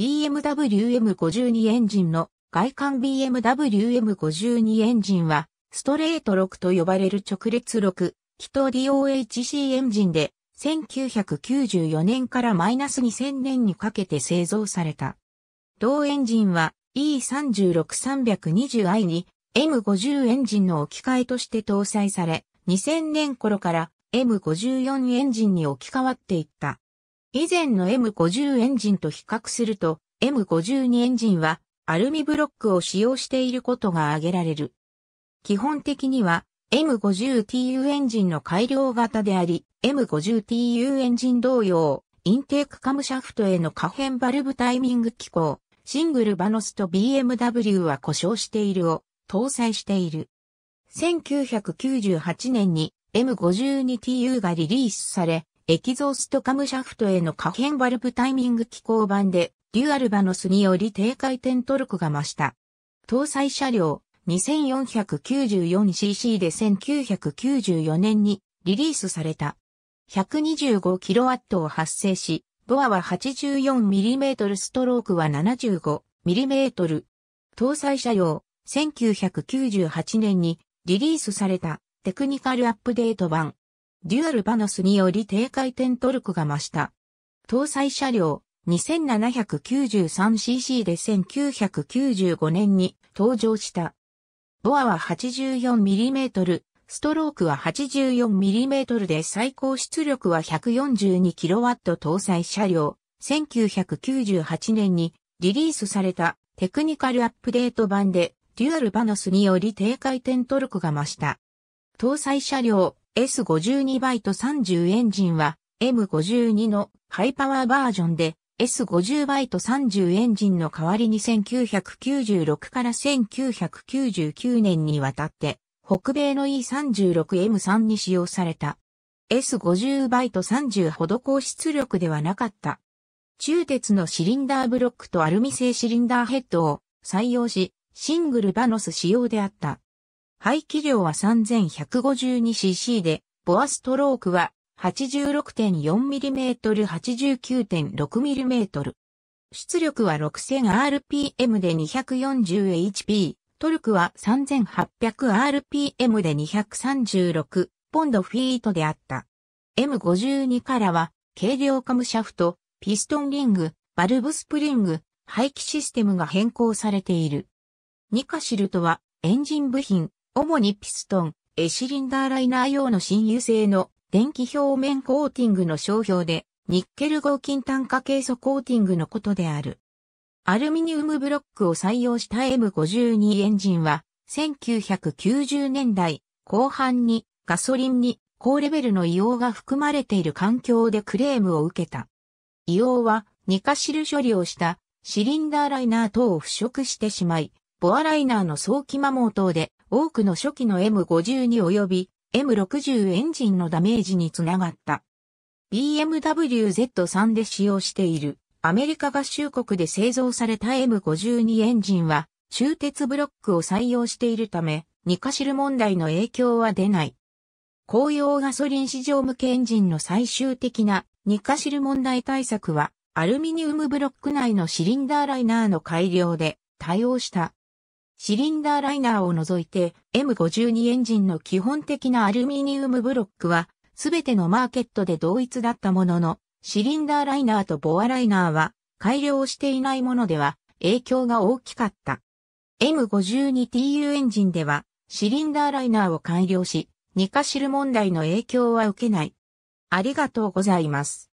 BMW M52 エンジンの外観 BMW M52 エンジンはストレート6と呼ばれる直列6気筒 DOHC エンジンで1994年からマイナス2000年にかけて製造された。同エンジンは E36320i に M50 エンジンの置き換えとして搭載され、2000年頃から M54 エンジンに置き換わっていった。以前の M50 エンジンと比較すると、M52 エンジンはアルミブロックを使用していることが挙げられる。基本的には M50TU エンジンの改良型であり、M50TU エンジン同様、インテークカムシャフトへの可変バルブタイミング機構、シングルバノスと BMW は故障しているを搭載している。1998年に M52TU がリリースされ、エキゾーストカムシャフトへの可変バルブタイミング機構版で、デュアルバノスにより低回転トルクが増した。搭載車両 2494cc で1994年にリリースされた。125kW を発生し、ボアは 84mm ストロークは 75mm。搭載車両、1998年にリリースされたテクニカルアップデート版デュアルバノスにより低回転トルクが増した。搭載車両 2793cc で1995年に登場した。ボアは 84mm、ストロークは 84mm で最高出力は 142kW 搭載車両。1998年にリリースされたテクニカルアップデート版でデュアルバノスにより低回転トルクが増した。搭載車両 S52 バイト30エンジンは M52 のハイパワーバージョンで S50 バイト30エンジンの代わりに1996から1999年にわたって北米の E36M3 に使用された。S50 バイト30ほど高出力ではなかった。中鉄のシリンダーブロックとアルミ製シリンダーヘッドを採用し、シングルバノス仕様であった。排気量は 3152cc で、ボアストロークは 86.4mm89.6mm。出力は 6000rpm で 240hp、トルクは 3800rpm で236ポンドフィートであった。M52 からは、軽量カムシャフト、ピストンリング、バルブスプリング、排気システムが変更されている。ニカシルトは、エンジン部品、主にピストン、エシリンダーライナー用の新油性の電気表面コーティングの商標で、ニッケル合金炭化ケ測素コーティングのことである。アルミニウムブロックを採用した M52 エンジンは、1990年代後半にガソリンに高レベルの硫黄が含まれている環境でクレームを受けた。硫黄はニカシル処理をしたシリンダーライナー等を腐食してしまい、ボアライナーの早期摩耗等で多くの初期の M52 及び M60 エンジンのダメージにつながった。BMW Z3 で使用しているアメリカ合衆国で製造された M52 エンジンは中鉄ブロックを採用しているため、ニカシル問題の影響は出ない。公用ガソリン市場向けエンジンの最終的なニカシル問題対策はアルミニウムブロック内のシリンダーライナーの改良で対応した。シリンダーライナーを除いて M52 エンジンの基本的なアルミニウムブロックはすべてのマーケットで同一だったものの、シリンダーライナーとボアライナーは改良していないものでは影響が大きかった。M52TU エンジンではシリンダーライナーを改良し、ニカシル問題の影響は受けない。ありがとうございます。